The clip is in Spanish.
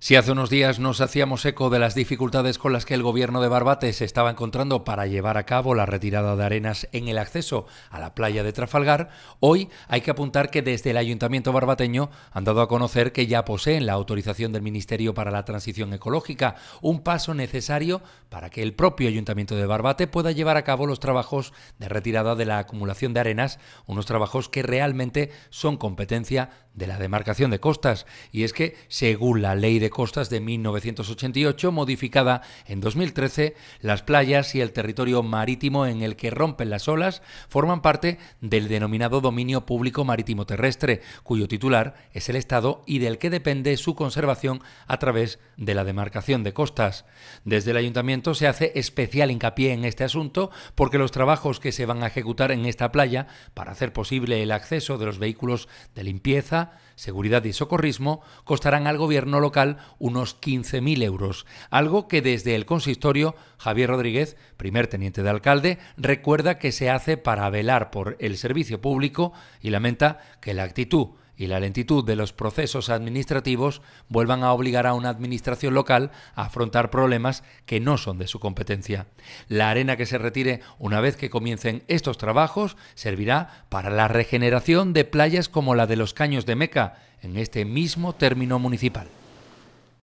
Si hace unos días nos hacíamos eco de las dificultades con las que el gobierno de Barbate se estaba encontrando para llevar a cabo la retirada de arenas en el acceso a la playa de Trafalgar, hoy hay que apuntar que desde el Ayuntamiento barbateño han dado a conocer que ya poseen la autorización del Ministerio para la Transición Ecológica, un paso necesario para que el propio Ayuntamiento de Barbate pueda llevar a cabo los trabajos de retirada de la acumulación de arenas, unos trabajos que realmente son competencia de la demarcación de costas, y es que, según la Ley de Costas de 1988, modificada en 2013, las playas y el territorio marítimo en el que rompen las olas forman parte del denominado dominio público marítimo terrestre, cuyo titular es el Estado y del que depende su conservación a través de la demarcación de costas. Desde el ayuntamiento se hace especial hincapié en este asunto porque los trabajos que se van a ejecutar en esta playa para hacer posible el acceso de los vehículos de limpieza, Seguridad y Socorrismo costarán al gobierno local unos 15.000 euros, algo que desde el consistorio Javier Rodríguez, primer teniente de alcalde, recuerda que se hace para velar por el servicio público y lamenta que la actitud y la lentitud de los procesos administrativos vuelvan a obligar a una administración local a afrontar problemas que no son de su competencia. La arena que se retire una vez que comiencen estos trabajos servirá para la regeneración de playas como la de los Caños de Meca, en este mismo término municipal.